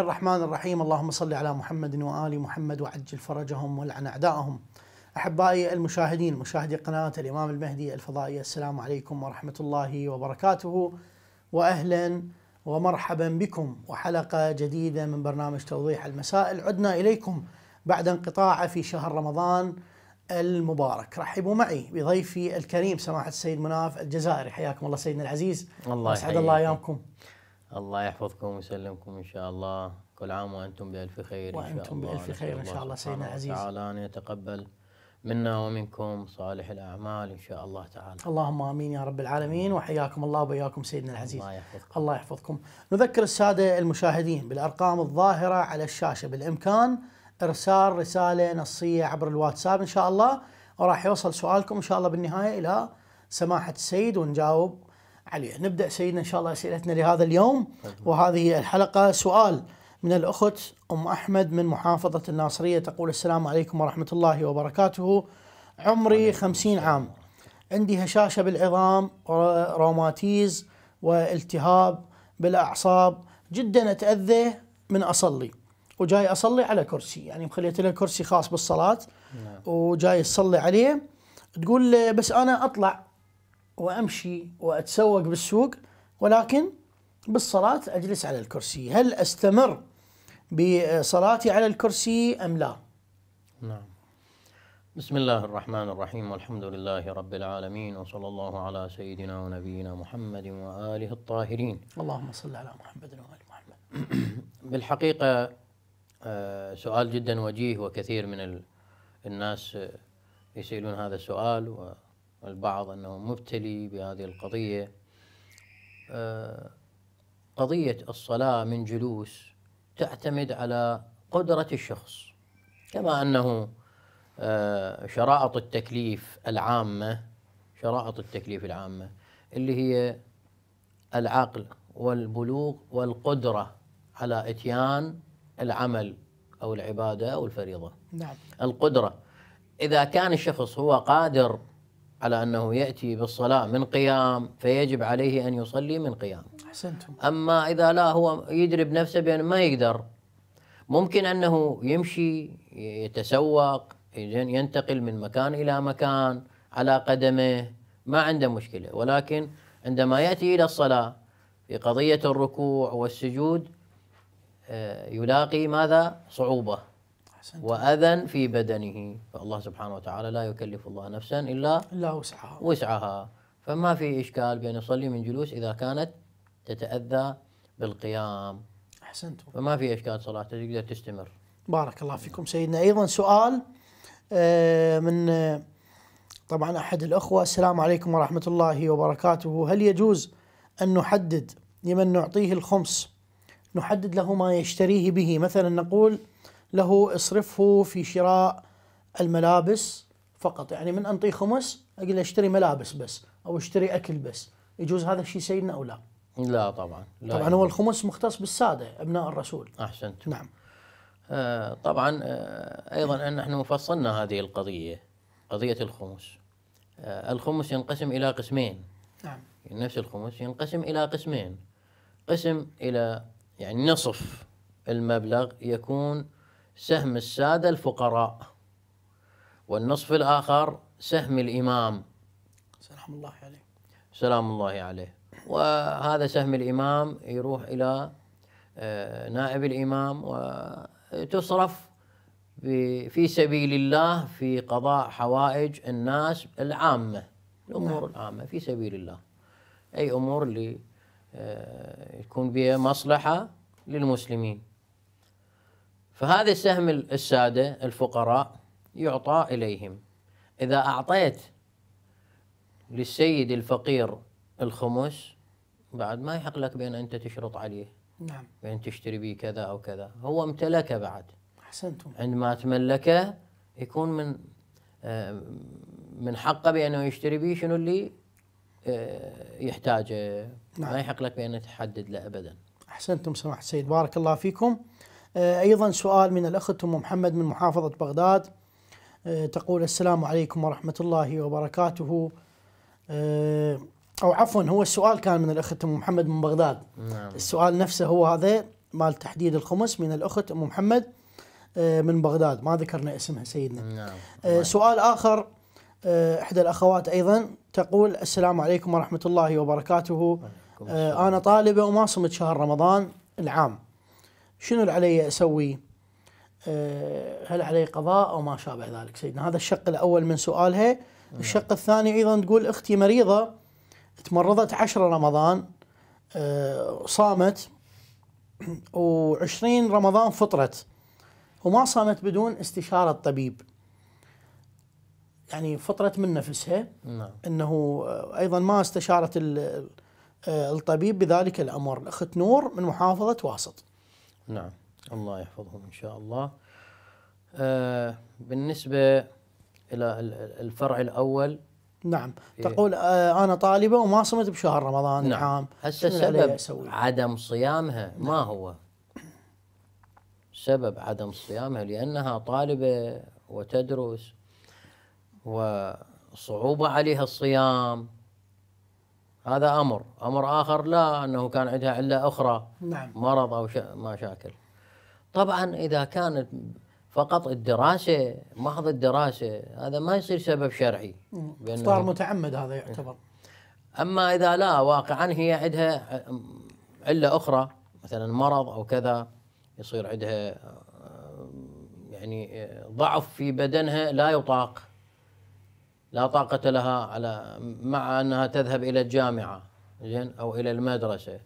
الله الرحمن الرحيم اللهم صل على محمد وآل محمد وعجل فرجهم ولعن أعدائهم أحبائي المشاهدين مشاهدي قناة الإمام المهدي الفضائية السلام عليكم ورحمة الله وبركاته وأهلا ومرحبا بكم وحلقة جديدة من برنامج توضيح المسائل عدنا إليكم بعد انقطاع في شهر رمضان المبارك رحبوا معي بضيفي الكريم سماحة السيد مناف الجزائري حياكم الله سيدنا العزيز الله يسعد الله أيامكم الله يحفظكم ويسلمكم ان شاء الله كل عام وانتم بالف خير وانتم إن شاء الله. بالف خير ان شاء الله سيدنا عزيز تعالى ان يتقبل منا ومنكم صالح الاعمال ان شاء الله تعالى. اللهم امين يا رب العالمين وحياكم الله وبياكم سيدنا العزيز. الله يحفظكم. الله يحفظكم. نذكر الساده المشاهدين بالارقام الظاهره على الشاشه بالامكان ارسال رساله نصيه عبر الواتساب ان شاء الله وراح يوصل سؤالكم ان شاء الله بالنهايه الى سماحه السيد ونجاوب عليه نبدأ سيدنا إن شاء الله أسئلتنا لهذا اليوم وهذه الحلقة سؤال من الأخت أم أحمد من محافظة الناصرية تقول السلام عليكم ورحمة الله وبركاته عمري خمسين عام عندي هشاشة بالعظام روماتيز والتهاب بالأعصاب جدا أتأذى من أصلي وجاي أصلي على كرسي يعني مخليت لها كرسي خاص بالصلاة نعم. وجاي أصلي عليه تقول بس أنا أطلع وامشي واتسوق بالسوق ولكن بالصلاه اجلس على الكرسي، هل استمر بصلاتي على الكرسي ام لا؟ نعم. بسم الله الرحمن الرحيم والحمد لله رب العالمين وصلى الله على سيدنا ونبينا محمد واله الطاهرين. اللهم صل على محمد وال محمد. بالحقيقه آه، سؤال جدا وجيه وكثير من الناس يسالون هذا السؤال و والبعض أنه مبتلي بهذه القضية آه، قضية الصلاة من جلوس تعتمد على قدرة الشخص كما أنه آه، شرائط التكليف العامة شرائط التكليف العامة اللي هي العقل والبلوغ والقدرة على إتيان العمل أو العبادة أو الفريضة نعم. القدرة إذا كان الشخص هو قادر على أنه يأتي بالصلاة من قيام فيجب عليه أن يصلي من قيام أحسنتم أما إذا لا هو يدرب نفسه بأن ما يقدر ممكن أنه يمشي يتسوق ينتقل من مكان إلى مكان على قدمه ما عنده مشكلة ولكن عندما يأتي إلى الصلاة في قضية الركوع والسجود آه، يلاقي ماذا؟ صعوبة وأذى في بدنه فالله سبحانه وتعالى لا يكلف الله نفسا إلا إلا وسعها وسعها فما في إشكال بأن يصلي من جلوس إذا كانت تتأذى بالقيام أحسنت فما في إشكال صلاة تقدر تستمر بارك الله فيكم سيدنا أيضا سؤال آه، من آه، طبعا أحد الأخوة السلام عليكم ورحمة الله وبركاته هل يجوز أن نحدد لمن نعطيه الخمس نحدد له ما يشتريه به مثلا نقول له اصرفه في شراء الملابس فقط يعني من انطيه خمس اقول له اشتري ملابس بس او اشتري اكل بس يجوز هذا الشيء سيدنا او لا؟ لا طبعا لا طبعا هو الخمس مختص بالساده ابناء الرسول احسنت نعم آه طبعا آه ايضا نحن فصلنا هذه القضيه قضيه الخمس آه الخمس ينقسم الى قسمين نعم نفس الخمس ينقسم الى قسمين قسم الى يعني نصف المبلغ يكون سهم السادة الفقراء والنصف الآخر سهم الإمام سلام الله عليه سلام الله عليه وهذا سهم الإمام يروح إلى آه، نائب الإمام وتصرف في سبيل الله في قضاء حوائج الناس العامة الأمور نعم. العامة في سبيل الله أي أمور اللي آه، يكون بها مصلحة للمسلمين فهذا السهم السادة الفقراء يعطى إليهم إذا أعطيت للسيد الفقير الخمس بعد ما يحق لك بأن أنت تشرط عليه نعم بأن تشتري به كذا أو كذا هو امتلكه بعد أحسنتم عندما تملكه يكون من آه، من حقه بأنه يشتري به شنو اللي آه، يحتاجه نعم. ما يحق لك بأن تحدد له أبدا أحسنتم سماحة السيد بارك الله فيكم آه، أيضا سؤال من الأخت أم محمد من محافظة بغداد آه، تقول السلام عليكم ورحمة الله وبركاته آه، أو عفوا هو السؤال كان من الأخت أم محمد من بغداد نعم. السؤال نفسه هو هذا مال تحديد الخمس من الأخت أم محمد من بغداد ما ذكرنا اسمها سيدنا نعم. سؤال آخر إحدى الأخوات أيضا تقول السلام عليكم ورحمة الله وبركاته أنا طالبة وما صمت شهر رمضان العام شنو اللي علي اسوي؟ آه، هل علي قضاء او ما شابه ذلك سيدنا هذا الشق الاول من سؤالها نعم. الشق الثاني ايضا تقول اختي مريضه تمرضت 10 رمضان آه، صامت و20 رمضان فطرت وما صامت بدون استشاره طبيب يعني فطرت من نفسها نعم. انه آه، ايضا ما استشارت الطبيب بذلك الامر الاخت نور من محافظه واسط نعم الله يحفظهم إن شاء الله آه بالنسبة إلى الفرع الأول نعم إيه؟ تقول آه أنا طالبة وما صمت بشهر رمضان نعم. العام هسه سبب عدم صيامها نعم. ما هو سبب عدم صيامها لأنها طالبة وتدرس وصعوبة عليها الصيام هذا امر، امر اخر لا انه كان عندها عله اخرى نعم مرض او ما شاكل. طبعا اذا كانت فقط الدراسه محض الدراسه هذا ما يصير سبب شرعي صار متعمد هذا يعتبر اما اذا لا واقعا هي عندها عله اخرى مثلا مرض او كذا يصير عندها آه، يعني آه، ضعف في بدنها لا يطاق لا طاقة لها على مع أنها تذهب إلى الجامعة زين أو إلى المدرسة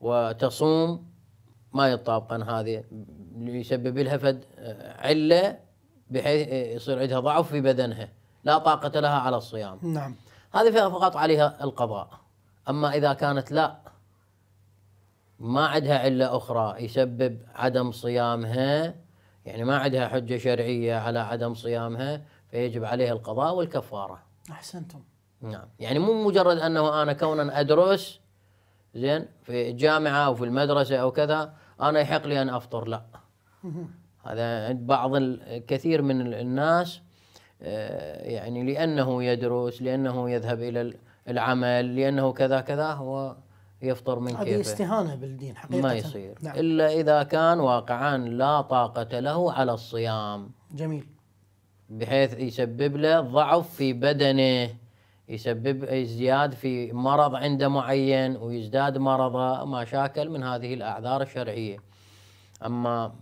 وتصوم ما يطابقن هذه يسبب لها فد علة بحيث يصير عندها ضعف في بدنها لا طاقة لها على الصيام نعم هذه فقط عليها القضاء أما إذا كانت لا ما عندها علة أخرى يسبب عدم صيامها يعني ما عندها حجة شرعية على عدم صيامها فيجب عليه القضاء والكفارة أحسنتم نعم يعني مو مجرد أنه أنا كونا أدرس زين في الجامعة أو في المدرسة أو كذا أنا يحق لي أن أفطر لا هذا عند بعض الكثير من الناس آه، يعني لأنه يدرس لأنه يذهب إلى العمل لأنه كذا كذا هو يفطر من كيفه هذه استهانة بالدين حقيقة ما يصير نعم. إلا إذا كان واقعا لا طاقة له على الصيام جميل بحيث يسبب له ضعف في بدنه يسبب ازدياد في مرض عنده معين ويزداد مرضه مشاكل من هذه الاعذار الشرعيه اما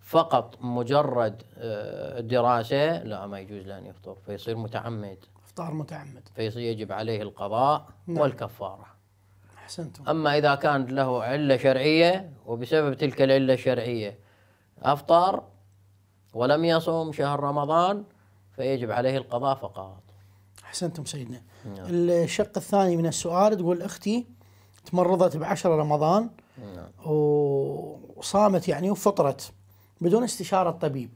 فقط مجرد آه، دراسه لا ما يجوز لان يفطر فيصير متعمد افطار متعمد فيصير يجب عليه القضاء نعم. والكفاره احسنتم اما اذا كان له عله شرعيه وبسبب تلك العله الشرعيه افطر ولم يصوم شهر رمضان فيجب عليه القضاء فقط احسنتم سيدنا نعم. الشق الثاني من السؤال تقول اختي تمرضت بعشر رمضان نعم. وصامت يعني وفطرت بدون استشاره طبيب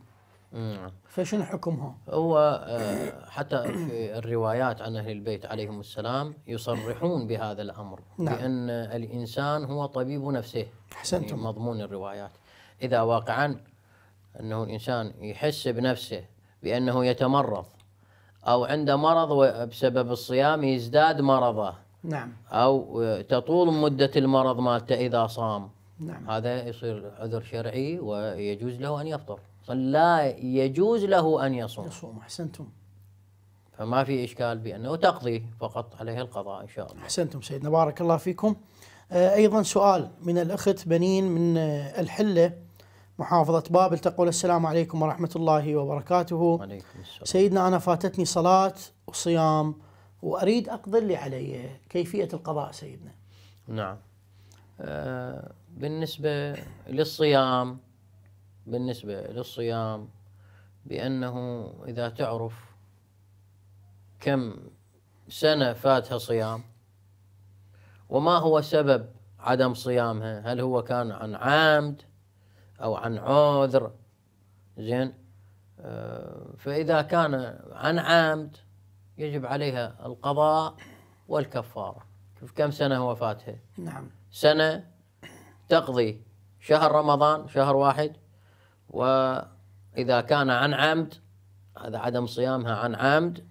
نعم فشنو حكمها؟ هو آه، حتى في الروايات عن اهل البيت عليهم السلام يصرحون بهذا الامر نعم. بان الانسان هو طبيب نفسه احسنتم يعني مضمون الروايات اذا واقعا انه الانسان يحس بنفسه بأنه يتمرض أو عنده مرض بسبب الصيام يزداد مرضه نعم أو تطول مدة المرض مالته إذا صام نعم هذا يصير عذر شرعي ويجوز له أن يفطر لا يجوز له أن يصوم يصوم أحسنتم فما في إشكال بأنه تقضي فقط عليه القضاء إن شاء الله أحسنتم سيدنا بارك الله فيكم آه، أيضا سؤال من الأخت بنين من آه، الحلة محافظة بابل تقول السلام عليكم ورحمة الله وبركاته عليكم السلام. سيدنا أنا فاتتني صلاة وصيام وأريد أقضي اللي علي كيفية القضاء سيدنا نعم آه بالنسبة للصيام بالنسبة للصيام بأنه إذا تعرف كم سنة فاتها صيام وما هو سبب عدم صيامها هل هو كان عن عامد أو عن عذر زين آه، فإذا كان عن عمد يجب عليها القضاء والكفارة شوف كم سنة وفاتها نعم سنة تقضي شهر رمضان شهر واحد وإذا كان عن عمد هذا عدم صيامها عن عمد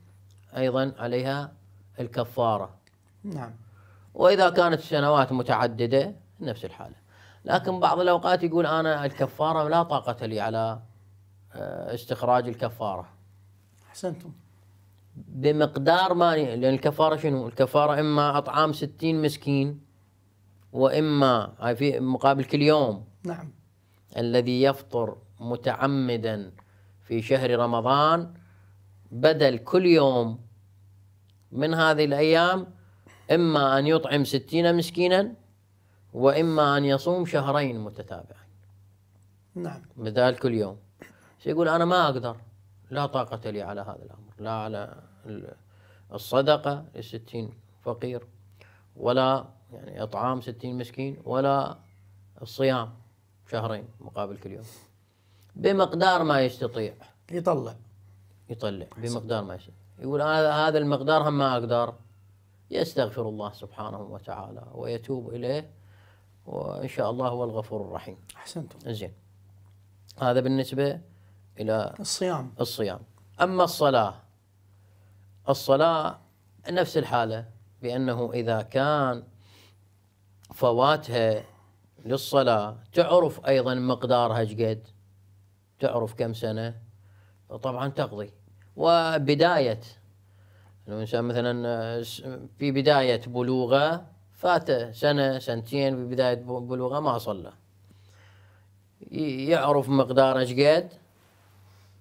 أيضا عليها الكفارة نعم وإذا كانت سنوات متعددة نفس الحالة لكن بعض الأوقات يقول أنا الكفارة لا طاقة لي على آه، استخراج الكفارة أحسنتم بمقدار ما لأن الكفارة شنو الكفارة إما أطعام 60 مسكين وإما في مقابل كل يوم نعم الذي يفطر متعمدا في شهر رمضان بدل كل يوم من هذه الأيام إما أن يطعم 60 مسكينا وإما أن يصوم شهرين متتابعين نعم بدال كل يوم يقول أنا ما أقدر لا طاقة لي على هذا الأمر لا على الصدقة لستين فقير ولا يعني إطعام ستين مسكين ولا الصيام شهرين مقابل كل يوم بمقدار ما يستطيع يطلع يطلع بمقدار ما يستطيع يقول انا هذا المقدار هم ما أقدر يستغفر الله سبحانه وتعالى ويتوب إليه وان شاء الله هو الغفور الرحيم. احسنتم. زين. هذا بالنسبه الى الصيام الصيام. اما الصلاه الصلاه نفس الحاله بانه اذا كان فواتها للصلاه تعرف ايضا مقدارها قد تعرف كم سنه طبعا تقضي وبدايه الانسان مثلا في بدايه بلوغه فاته سنة سنتين بدايه بلوغه ما صلى يعرف مقدار قد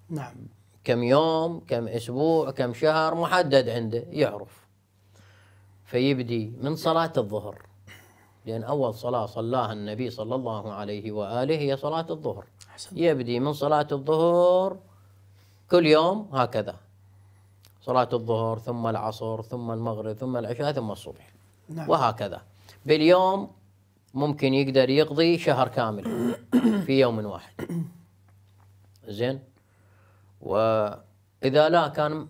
نعم كم يوم كم أسبوع كم شهر محدد عنده يعرف فيبدي من صلاة الظهر لأن أول صلاة صلاها النبي صلى الله عليه وآله هي صلاة الظهر حسن. يبدي من صلاة الظهر كل يوم هكذا صلاة الظهر ثم العصر ثم المغرب ثم العشاء ثم الصبح نعم. وهكذا باليوم ممكن يقدر يقضي شهر كامل في يوم واحد زين واذا لا كان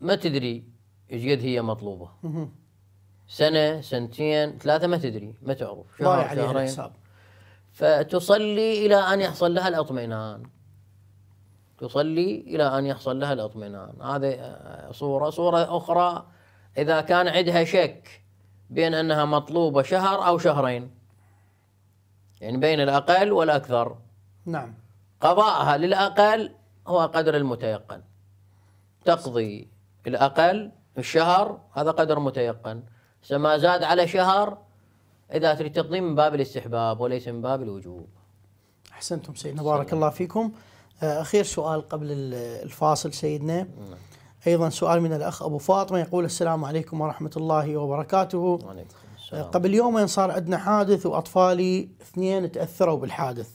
ما تدري ايش قد هي مطلوبه سنه سنتين ثلاثه ما تدري ما تعرف شهر شهرين فتصلي الى ان يحصل لها الاطمئنان تصلي الى ان يحصل لها الاطمئنان هذه صوره صوره اخرى اذا كان عندها شك بين أنها مطلوبة شهر أو شهرين يعني بين الأقل والأكثر نعم قضاءها للأقل هو قدر المتيقن تقضي الأقل الشهر هذا قدر متيقن ما زاد على شهر إذا تريد تقضي من باب الاستحباب وليس من باب الوجوب أحسنتم سيدنا بارك الله فيكم آه، أخير سؤال قبل الفاصل سيدنا نعم. أيضا سؤال من الأخ أبو فاطمة يقول السلام عليكم ورحمة الله وبركاته وعليكم السلام. قبل يومين صار عندنا حادث وأطفالي اثنين تأثروا بالحادث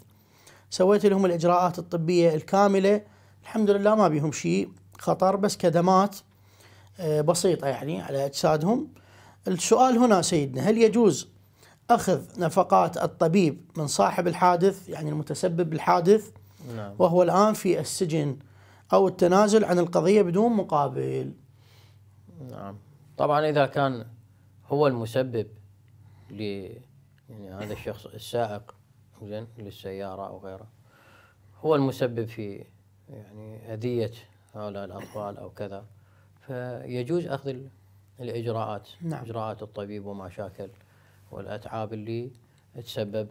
سويت لهم الإجراءات الطبية الكاملة الحمد لله ما بيهم شيء خطر بس كدمات آه، بسيطة يعني على أجسادهم السؤال هنا سيدنا هل يجوز أخذ نفقات الطبيب من صاحب الحادث يعني المتسبب بالحادث نعم. وهو الآن في السجن أو التنازل عن القضية بدون مقابل نعم طبعا إذا كان هو المسبب ل يعني هذا الشخص السائق زين للسيارة أو غيره هو المسبب في يعني أذية هؤلاء الأطفال أو كذا فيجوز أخذ الإجراءات نعم. إجراءات الطبيب ومشاكل والأتعاب اللي تسبب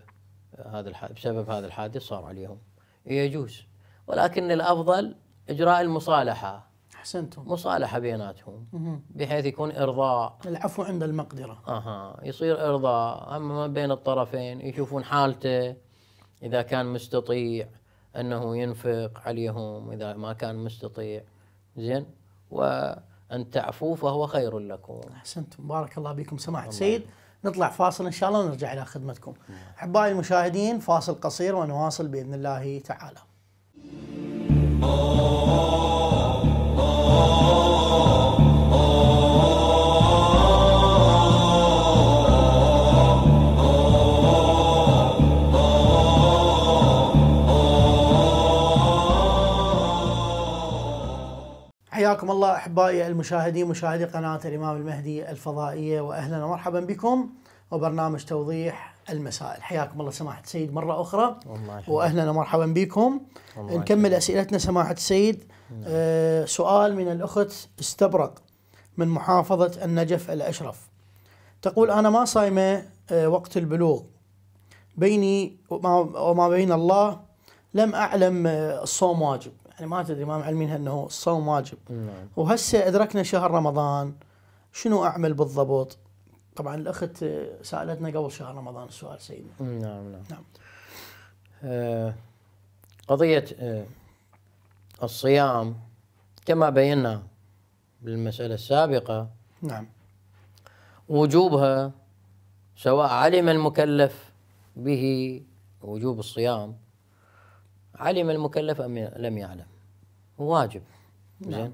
هذا بسبب هذا الحادث صار عليهم يجوز ولكن الأفضل إجراء المصالحة أحسنتم مصالحة بيناتهم بحيث يكون إرضاء العفو عند المقدرة أها يصير إرضاء أما بين الطرفين يشوفون حالته إذا كان مستطيع أنه ينفق عليهم إذا ما كان مستطيع زين وأن تعفو فهو خير لكم أحسنتم بارك الله بكم سماحة السيد نطلع فاصل إن شاء الله ونرجع إلى خدمتكم نعم. أحبائي المشاهدين فاصل قصير ونواصل بإذن الله تعالى حياكم الله احبائي المشاهدين مشاهدي قناه الامام المهدي الفضائيه واهلا ومرحبا بكم وبرنامج توضيح المسائل حياكم الله سماحة السيد مرة أخرى وأهلا ومرحبا بكم نكمل أسئلتنا سماحة السيد نعم. آه سؤال من الأخت استبرق من محافظة النجف الأشرف تقول أنا ما صايمة آه، وقت البلوغ بيني وما بين الله لم أعلم آه، الصوم واجب يعني ما تدري ما معلمينها أنه الصوم واجب نعم. وهسه أدركنا شهر رمضان شنو أعمل بالضبط طبعا الاخت سالتنا قبل شهر رمضان السؤال سيدنا نعم نعم, نعم. آه قضيه آه الصيام كما بينا بالمساله السابقه نعم وجوبها سواء علم المكلف به وجوب الصيام علم المكلف ام لم يعلم واجب نعم. زين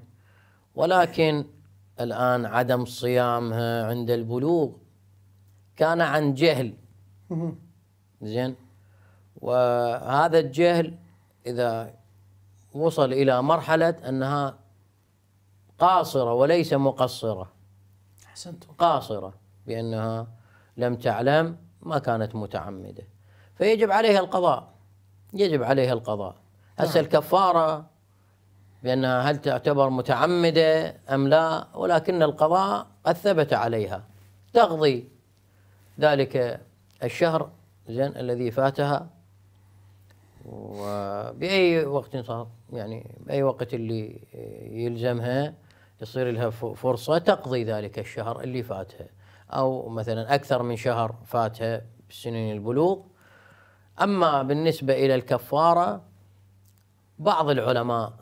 ولكن الآن عدم صيامها عند البلوغ كان عن جهل زين وهذا الجهل إذا وصل إلى مرحلة أنها قاصرة وليس مقصرة حسنت قاصرة بأنها لم تعلم ما كانت متعمدة فيجب عليها القضاء يجب عليها القضاء هسه نعم. الكفارة بأنها هل تعتبر متعمدة أم لا ولكن القضاء قد ثبت عليها تقضي ذلك الشهر زين الذي فاتها وبأي وقت صار يعني بأي وقت اللي يلزمها يصير لها فرصة تقضي ذلك الشهر اللي فاتها أو مثلا أكثر من شهر فاتها بسنين البلوغ أما بالنسبة إلى الكفارة بعض العلماء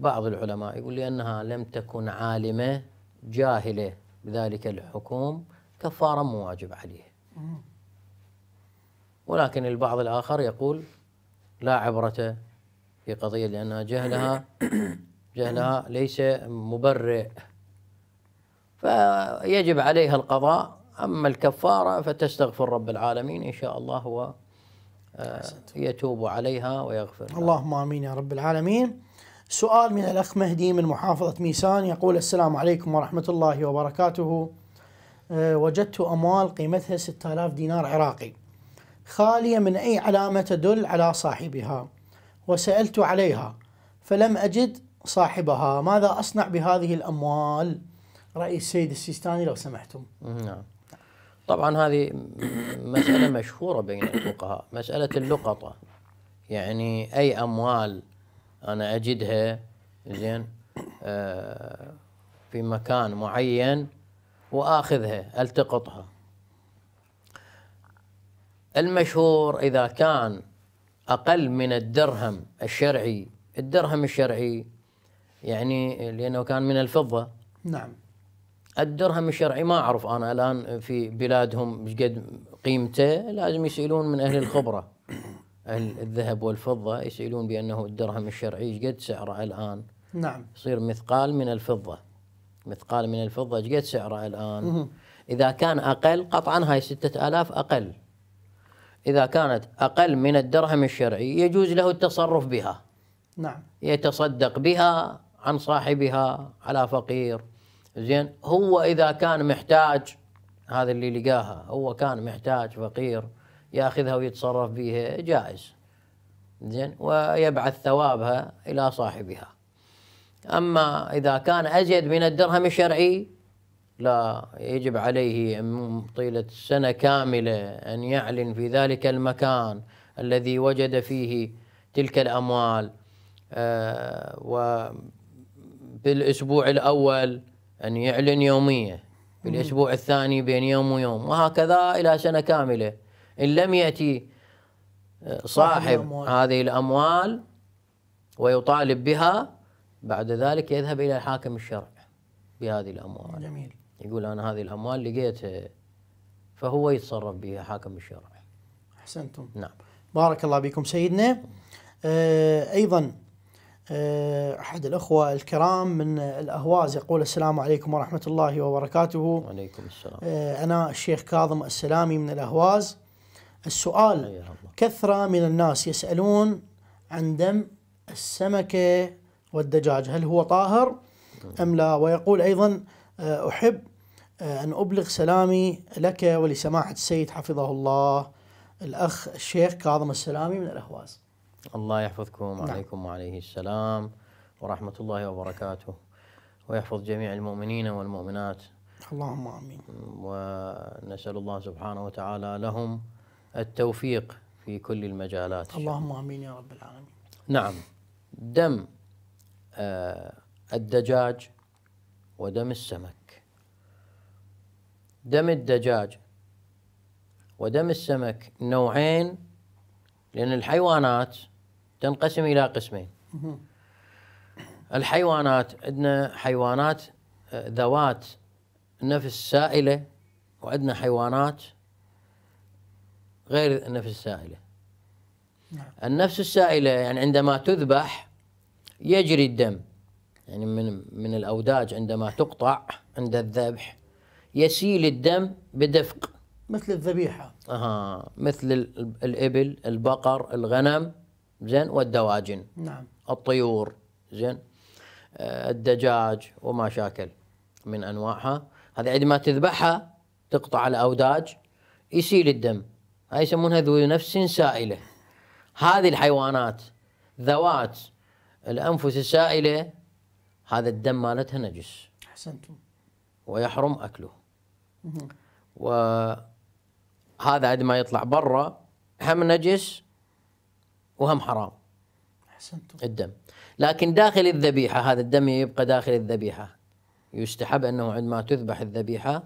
بعض العلماء يقول لأنها لم تكن عالمة جاهلة بذلك الحكم كفارة مو واجب عليه ولكن البعض الآخر يقول لا عبرة في قضية لأنها جهلها جهلها ليس مبرئ فيجب عليها القضاء أما الكفارة فتستغفر رب العالمين إن شاء الله هو آه، يتوب عليها ويغفر اللهم آمين يا رب العالمين سؤال من الأخ مهدي من محافظة ميسان يقول السلام عليكم ورحمة الله وبركاته أه، وجدت أموال قيمتها 6000 دينار عراقي خالية من أي علامة تدل على صاحبها وسألت عليها فلم أجد صاحبها ماذا أصنع بهذه الأموال رأي السيد السيستاني لو سمحتم نعم طبعا هذه مسألة مشهورة بين الفقهاء مسألة اللقطة يعني أي أموال انا اجدها زين آه، في مكان معين واخذها التقطها المشهور اذا كان اقل من الدرهم الشرعي الدرهم الشرعي يعني لانه كان من الفضه نعم الدرهم الشرعي ما اعرف انا الان في بلادهم قد قيمته لازم يسالون من اهل الخبره الذهب والفضة يسألون بأنه الدرهم الشرعي قد سعره الآن نعم يصير مثقال من الفضة مثقال من الفضة قد سعره الآن مه. إذا كان أقل قطعا هاي ستة آلاف أقل إذا كانت أقل من الدرهم الشرعي يجوز له التصرف بها نعم يتصدق بها عن صاحبها على فقير زين هو إذا كان محتاج هذا اللي لقاها هو كان محتاج فقير ياخذها ويتصرف بها جائز زين ويبعث ثوابها الى صاحبها اما اذا كان ازيد من الدرهم الشرعي لا يجب عليه طيله سنه كامله ان يعلن في ذلك المكان الذي وجد فيه تلك الاموال آه، الأسبوع الاول ان يعلن يوميه بالاسبوع الثاني بين يوم ويوم وهكذا الى سنه كامله إن لم يأتي آه، صاحب هذه الأموال ويطالب بها بعد ذلك يذهب إلى الحاكم الشرعي بهذه الأموال جميل يقول أنا هذه الأموال لقيتها آه، فهو يتصرف بها حاكم الشرع أحسنتم نعم بارك الله بكم سيدنا آه، أيضا أحد الأخوة الكرام من الأهواز يقول السلام عليكم ورحمة الله وبركاته وعليكم السلام أنا الشيخ كاظم السلامي من الأهواز السؤال كثرة من الناس يسألون عن دم السمكة والدجاج هل هو طاهر طيب. أم لا ويقول أيضا آه، أحب آه، أن أبلغ سلامي لك ولسماحة السيد حفظه الله الأخ الشيخ كاظم السلامي من الأهواز الله يحفظكم وعليكم نعم. وعليه السلام ورحمة الله وبركاته ويحفظ جميع المؤمنين والمؤمنات اللهم آمين ونسأل الله سبحانه وتعالى لهم التوفيق في كل المجالات اللهم امين يا رب العالمين نعم دم آه، الدجاج ودم السمك دم الدجاج ودم السمك نوعين لأن الحيوانات تنقسم إلى قسمين الحيوانات عندنا حيوانات آه، ذوات نفس سائلة وعندنا حيوانات غير النفس السائلة نعم. النفس السائلة يعني عندما تذبح يجري الدم يعني من من الأوداج عندما تقطع عند الذبح يسيل الدم بدفق مثل الذبيحة أها مثل الإبل البقر الغنم زين والدواجن نعم الطيور زين آه، الدجاج وما شاكل من أنواعها هذه عندما تذبحها تقطع الأوداج يسيل الدم هاي يسمونها ذو نفس سائلة هذه الحيوانات ذوات الأنفس السائلة هذا الدم مالتها نجس أحسنتم ويحرم أكله وهذا عندما يطلع برا هم نجس وهم حرام أحسنتم الدم لكن داخل الذبيحة هذا الدم يبقى داخل الذبيحة يستحب أنه عندما تذبح الذبيحة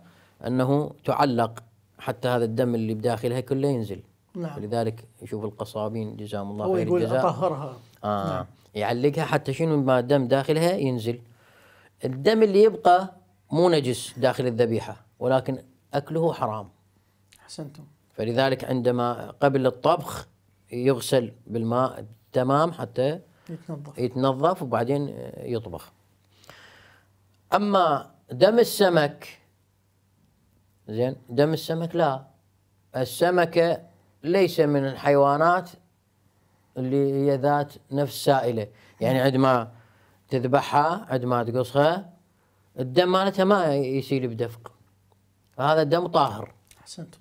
أنه تعلق حتى هذا الدم اللي بداخلها كله ينزل نعم لذلك يشوف القصابين جزاهم الله خير يقول اطهرها آه نعم. يعلقها حتى شنو ما الدم داخلها ينزل الدم اللي يبقى مو نجس داخل الذبيحه ولكن اكله حرام احسنتم فلذلك عندما قبل الطبخ يغسل بالماء تمام حتى يتنظف يتنظف وبعدين يطبخ اما دم السمك زين دم السمك لا السمكة ليس من الحيوانات اللي هي ذات نفس سائلة يعني عندما تذبحها عندما تقصها الدم مالتها ما يسيل بدفق هذا الدم طاهر احسنتم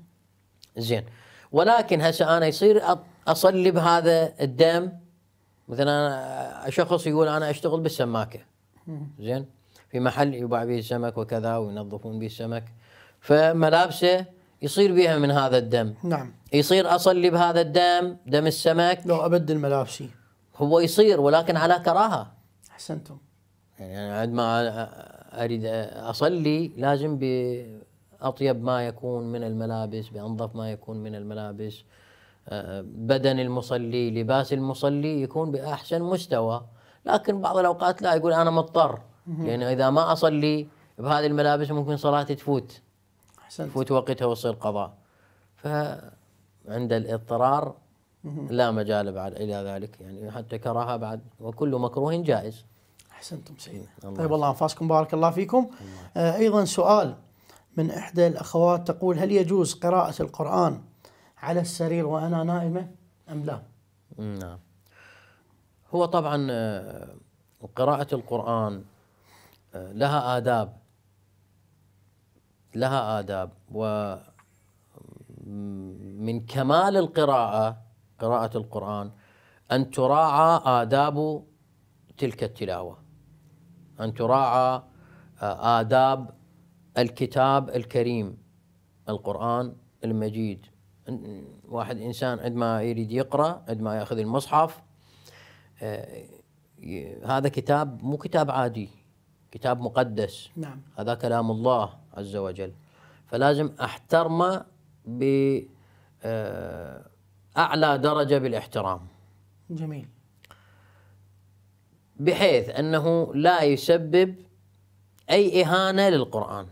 زين ولكن هسه انا يصير اصلب هذا الدم مثلا أنا شخص يقول انا اشتغل بالسماكه زين في محل يباع به السمك وكذا وينظفون به السمك فملابسه يصير بها من هذا الدم نعم يصير اصلي بهذا الدم دم السمك لو ابدل ملابسي هو يصير ولكن على كراهه احسنتم يعني انا ما اريد اصلي لازم باطيب ما يكون من الملابس بانظف ما يكون من الملابس بدن المصلي لباس المصلي يكون باحسن مستوى لكن بعض الاوقات لا يقول انا مضطر لانه يعني اذا ما اصلي بهذه الملابس ممكن صلاتي تفوت أحسنت. يفوت وقتها ويصير قضاء فعند الاضطرار لا مجال بعد إلى ذلك يعني حتى كراهة بعد وكل مكروه جائز أحسنتم سيدنا إيه، طيب الله أنفاسكم بارك الله فيكم آه أيضا سؤال من إحدى الأخوات تقول هل يجوز قراءة القرآن على السرير وأنا نائمة أم لا نعم هو طبعا آه، قراءة القرآن آه، لها آداب لها آداب ومن كمال القراءة قراءة القرآن أن تراعى آداب تلك التلاوة أن تراعى آه، آداب الكتاب الكريم القرآن المجيد واحد إنسان عندما يريد يقرأ عندما يأخذ المصحف آه، هذا كتاب مو كتاب عادي كتاب مقدس نعم. هذا كلام الله عز وجل فلازم احترمه آه، بأعلى درجة بالاحترام جميل بحيث أنه لا يسبب أي إهانة للقرآن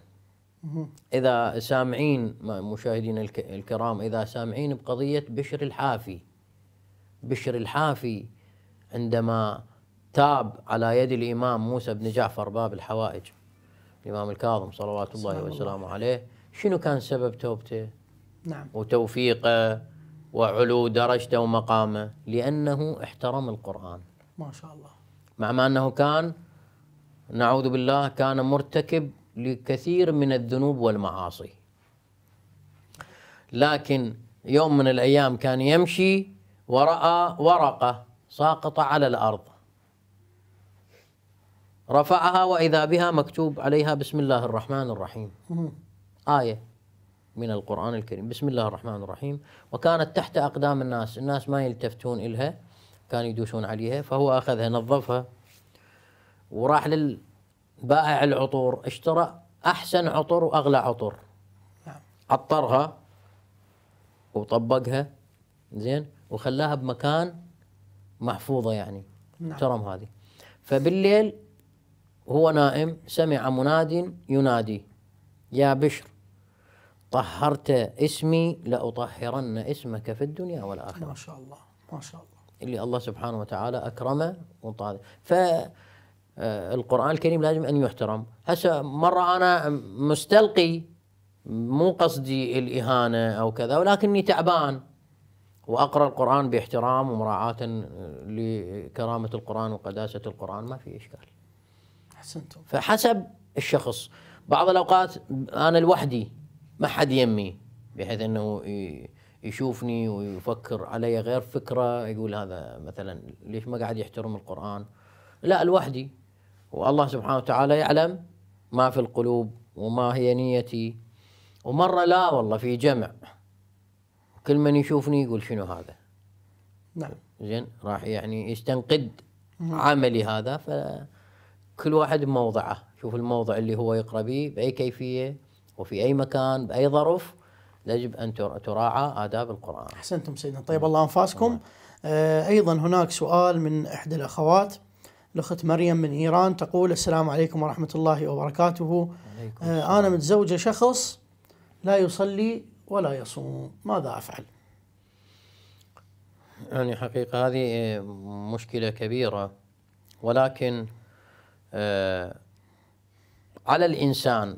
إذا سامعين مشاهدين الكرام إذا سامعين بقضية بشر الحافي بشر الحافي عندما تاب على يد الإمام موسى بن جعفر باب الحوائج الإمام الكاظم صلوات الله وسلامه عليه شنو كان سبب توبته نعم وتوفيقه وعلو درجته ومقامه لأنه احترم القرآن ما شاء الله مع ما أنه كان نعوذ بالله كان مرتكب لكثير من الذنوب والمعاصي لكن يوم من الأيام كان يمشي ورأى ورقة ساقطة على الأرض رفعها وإذا بها مكتوب عليها بسم الله الرحمن الرحيم آية من القرآن الكريم بسم الله الرحمن الرحيم وكانت تحت أقدام الناس الناس ما يلتفتون إلها كانوا يدوسون عليها فهو أخذها نظفها وراح للبائع العطور اشترى أحسن عطر وأغلى عطر نعم. عطرها وطبقها زين وخلاها بمكان محفوظة يعني نعم. ترم هذه فبالليل وهو نائم سمع مناد ينادي يا بشر طهرت اسمي لأطهرن اسمك في الدنيا والآخرة ما شاء الله ما شاء الله اللي الله سبحانه وتعالى أكرمه وطال ف آه، القرآن الكريم لازم أن يحترم هسه مرة أنا مستلقي مو قصدي الإهانة أو كذا ولكني تعبان وأقرأ القرآن باحترام ومراعاة آه، لكرامة القرآن وقداسة القرآن ما في إشكال احسنتم فحسب الشخص بعض الاوقات انا لوحدي ما حد يمي بحيث انه يشوفني ويفكر علي غير فكره يقول هذا مثلا ليش ما قاعد يحترم القران لا لوحدي والله سبحانه وتعالى يعلم ما في القلوب وما هي نيتي ومره لا والله في جمع كل من يشوفني يقول شنو هذا نعم زين راح يعني يستنقد عملي هذا ف كل واحد بموضعه شوف الموضع اللي هو يقرأ به بأي كيفية وفي أي مكان بأي ظرف يجب أن تراعى آداب القرآن أحسنتم سيدنا طيب الله أنفاسكم آه أيضا هناك سؤال من إحدى الأخوات الأخت مريم من إيران تقول السلام عليكم ورحمة الله وبركاته آه أنا متزوجة شخص لا يصلي ولا يصوم ماذا أفعل يعني حقيقة هذه آه، مشكلة كبيرة ولكن آه، على الانسان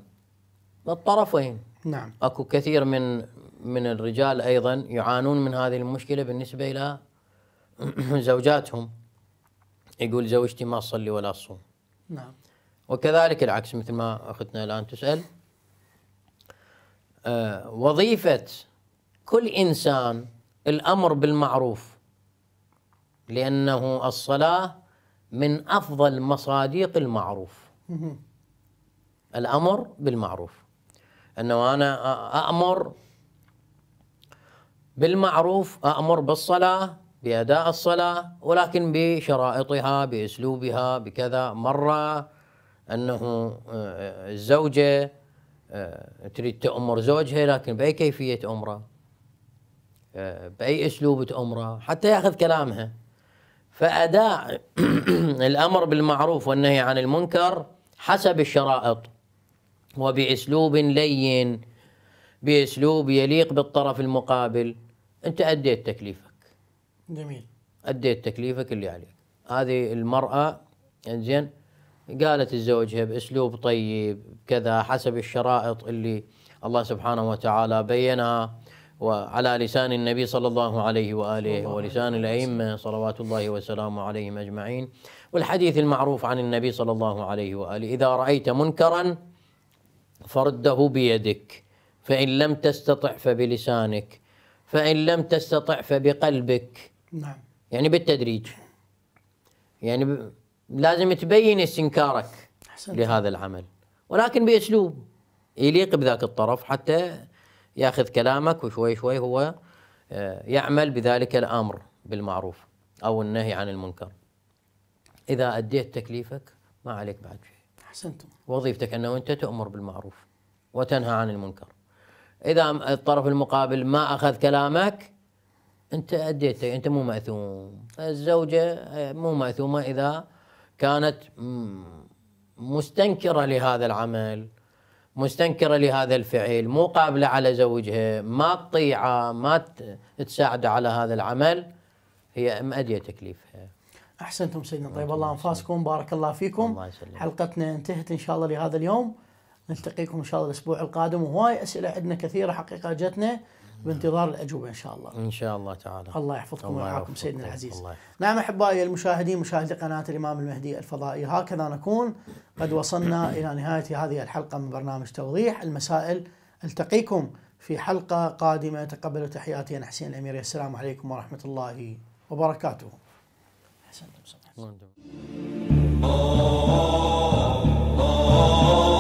الطرفين نعم اكو كثير من من الرجال ايضا يعانون من هذه المشكله بالنسبه الى زوجاتهم يقول زوجتي ما تصلي ولا تصوم نعم وكذلك العكس مثل ما اختنا الان تسال آه وظيفه كل انسان الامر بالمعروف لانه الصلاه من افضل مصادق المعروف الامر بالمعروف انه انا امر بالمعروف امر بالصلاه باداء الصلاه ولكن بشرائطها باسلوبها بكذا مره انه الزوجه تريد تامر زوجها لكن باي كيفيه تامره باي اسلوب تامره حتى ياخذ كلامها فأداء الأمر بالمعروف والنهي عن المنكر حسب الشرائط وبأسلوب لين بأسلوب يليق بالطرف المقابل أنت أديت تكليفك جميل أديت تكليفك اللي عليك هذه المرأة إنزين قالت لزوجها بأسلوب طيب كذا حسب الشرائط اللي الله سبحانه وتعالى بينها وعلى لسان النبي صلى الله عليه وآله ولسان الأئمة صلوات الله وسلامه عليهم أجمعين والحديث المعروف عن النبي صلى الله عليه وآله إذا رأيت منكرا فرده بيدك فإن لم تستطع فبلسانك فإن لم تستطع فبقلبك نعم يعني بالتدريج يعني لازم تبين استنكارك لهذا العمل ولكن بأسلوب يليق بذاك الطرف حتى ياخذ كلامك وشوي شوي هو آه، يعمل بذلك الامر بالمعروف او النهي عن المنكر. اذا اديت تكليفك ما عليك بعد شيء. احسنتم. وظيفتك انه انت تؤمر بالمعروف وتنهى عن المنكر. اذا الطرف المقابل ما اخذ كلامك انت اديت انت مو ماثوم. الزوجه آه، مو ماثومه اذا كانت مستنكره لهذا العمل مستنكره لهذا الفعل مو قابله على زوجها ما تطيعه ما تساعد على هذا العمل هي مأدية تكليفها احسنتم سيدنا طيب الله انفاسكم بارك الله فيكم الله حلقتنا انتهت ان شاء الله لهذا اليوم نلتقيكم ان شاء الله الاسبوع القادم وهواي اسئله عندنا كثيره حقيقه جتنا بانتظار الاجوبه ان شاء الله. ان شاء الله تعالى. الله يحفظكم ويحفظكم ويعافيكم سيدنا العزيز. نعم احبائي المشاهدين مشاهدي قناه الامام المهدي الفضائي هكذا نكون قد وصلنا الى نهايه هذه الحلقه من برنامج توضيح المسائل التقيكم في حلقه قادمه تقبلوا تحياتي انا حسين الاميري السلام عليكم ورحمه الله وبركاته. حسن